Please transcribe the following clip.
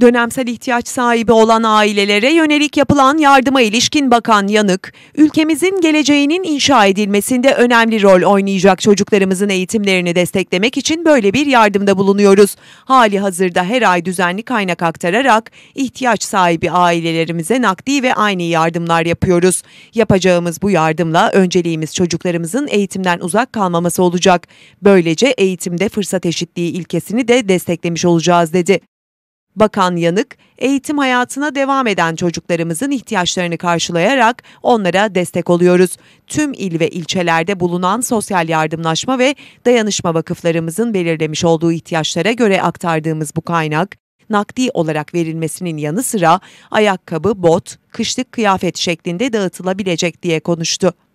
Dönemsel ihtiyaç sahibi olan ailelere yönelik yapılan yardıma ilişkin Bakan Yanık, ülkemizin geleceğinin inşa edilmesinde önemli rol oynayacak çocuklarımızın eğitimlerini desteklemek için böyle bir yardımda bulunuyoruz. Hali hazırda her ay düzenli kaynak aktararak ihtiyaç sahibi ailelerimize nakdi ve aynı yardımlar yapıyoruz. Yapacağımız bu yardımla önceliğimiz çocuklarımızın eğitimden uzak kalmaması olacak. Böylece eğitimde fırsat eşitliği ilkesini de desteklemiş olacağız dedi. Bakan Yanık, eğitim hayatına devam eden çocuklarımızın ihtiyaçlarını karşılayarak onlara destek oluyoruz. Tüm il ve ilçelerde bulunan sosyal yardımlaşma ve dayanışma vakıflarımızın belirlemiş olduğu ihtiyaçlara göre aktardığımız bu kaynak, nakdi olarak verilmesinin yanı sıra ayakkabı, bot, kışlık kıyafet şeklinde dağıtılabilecek diye konuştu.